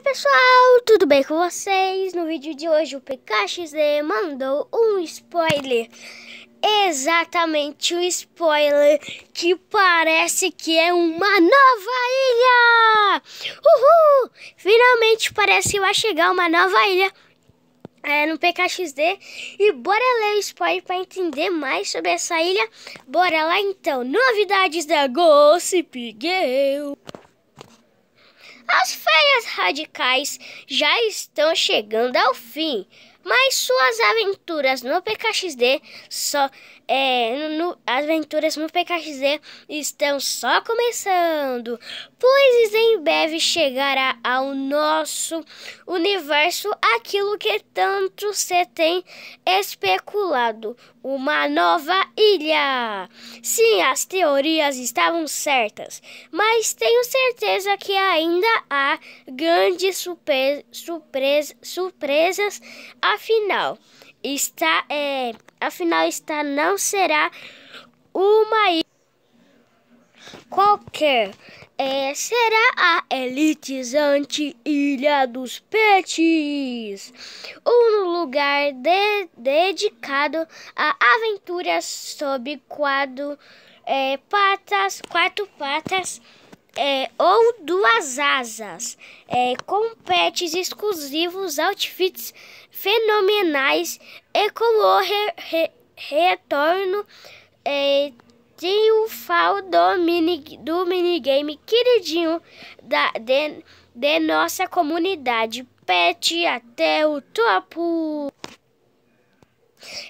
Oi pessoal, tudo bem com vocês? No vídeo de hoje o PKXD mandou um spoiler Exatamente um spoiler que parece que é uma nova ilha! Uhul! Finalmente parece que vai chegar uma nova ilha é, no PKXD E bora ler o spoiler para entender mais sobre essa ilha Bora lá então, novidades da Gossip Girl as férias radicais já estão chegando ao fim. Mas suas aventuras no PKXD só é, no, aventuras no PKXD estão só começando, pois em breve chegará ao nosso universo aquilo que tanto se tem especulado, uma nova ilha. Sim, as teorias estavam certas, mas tenho certeza que ainda há grandes surpre surpre surpresas a Afinal, está, é, afinal está não será uma ilha qualquer. É, será a elitizante Ilha dos Pets, um lugar de, dedicado a aventuras sob quadro, é, patas, quatro patas é, ou duas asas, é, com pets exclusivos, outfits fenomenais e color re, re, retorno é, triunfal do, mini, do minigame queridinho da, de, de nossa comunidade pet até o topo.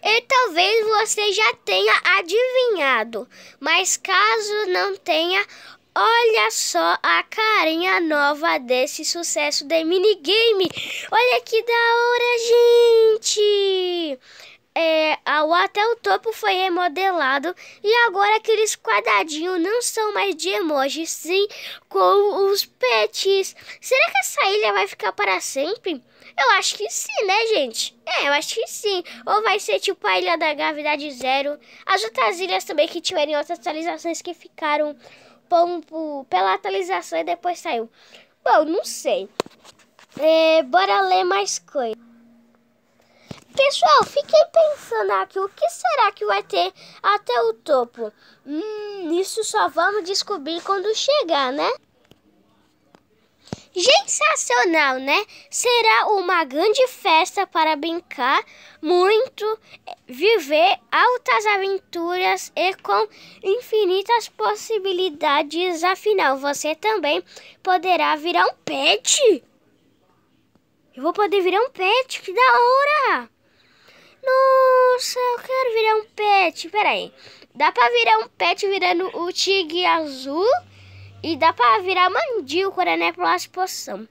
E talvez você já tenha adivinhado, mas caso não tenha, Olha só a carinha nova desse sucesso de minigame. Olha que da hora, gente! É, ao até o topo foi remodelado e agora aqueles quadradinhos não são mais de emoji, sim com os pets. Será que essa ilha vai ficar para sempre? Eu acho que sim, né, gente? É, eu acho que sim. Ou vai ser tipo a Ilha da Gravidade Zero. As outras ilhas também que tiverem outras atualizações que ficaram pombo pela atualização e depois saiu. Bom, não sei. É, bora ler mais coisa Pessoal, fiquei pensando aqui, o que será que vai ter até o topo? Hum, isso só vamos descobrir quando chegar, né? Sensacional, né? Será uma grande festa para brincar muito viver altas aventuras e com infinitas possibilidades. Afinal, você também poderá virar um pet. Eu vou poder virar um pet, que da hora! Nossa, eu quero virar um pet. Pera aí. Dá pra virar um pet virando o tigre azul e dá pra virar mandícora, né, pela exposição.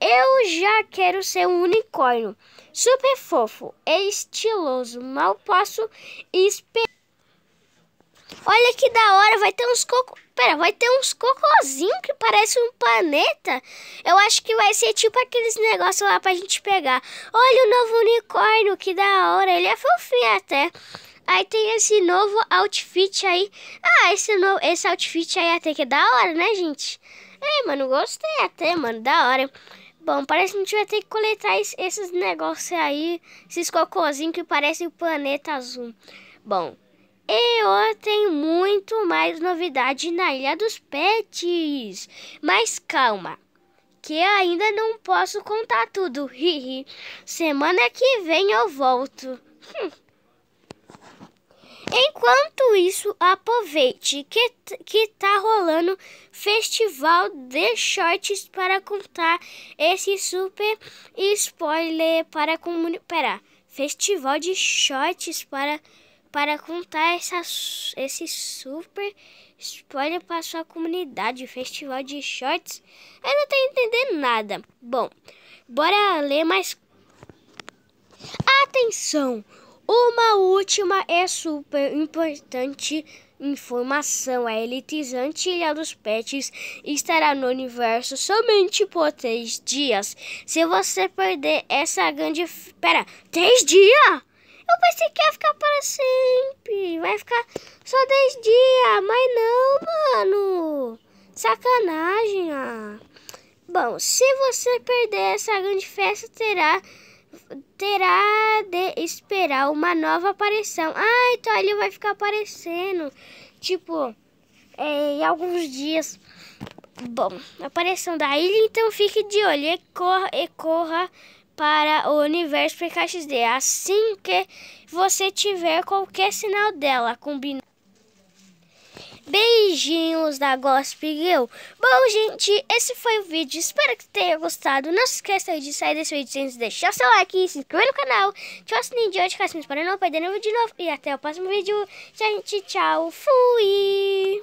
Eu já quero ser um unicórnio. Super fofo, é estiloso, mal posso esperar. Olha que da hora, vai ter uns coco... Pera, vai ter uns cocôzinhos que parece um planeta. Eu acho que vai ser tipo aqueles negócios lá pra gente pegar. Olha o novo unicórnio, que da hora. Ele é fofinho até. Aí tem esse novo outfit aí. Ah, esse, novo, esse outfit aí até que é da hora, né, gente? É, mano, gostei até, mano, da hora. Bom, parece que a gente vai ter que coletar esses negócios aí, esses cocôzinhos que parecem o planeta azul. Bom, e tenho muito mais novidade na Ilha dos Pets. Mas calma, que ainda não posso contar tudo. Semana que vem eu volto. Enquanto isso, aproveite que, que tá rolando festival de shorts para contar esse super spoiler para comunicar. Pera, festival de shorts para, para contar essa, esse super spoiler para sua comunidade. Festival de shorts. Eu não tô entendendo nada. Bom, bora ler mais. Atenção! Uma última é super importante informação. A elitizante Ilha dos Pets estará no universo somente por três dias. Se você perder essa grande... Pera, três dias? Eu pensei que ia ficar para sempre. Vai ficar só três dias. Mas não, mano. Sacanagem, ah. Bom, se você perder essa grande festa, terá terá de esperar uma nova aparição. Ah, então ele vai ficar aparecendo. Tipo, é, em alguns dias. Bom, aparição da ilha, então fique de olho e corra, e corra para o universo PKXD assim que você tiver qualquer sinal dela. Combina. Beijinhos da Gospel Girl. Bom, gente, esse foi o vídeo. Espero que tenha gostado. Não se esqueça de sair desse vídeo sem deixar seu like, se inscrever no canal, ativar o sininho de notificações para não perder novo vídeo novo. E até o próximo vídeo. Gente, tchau. Fui!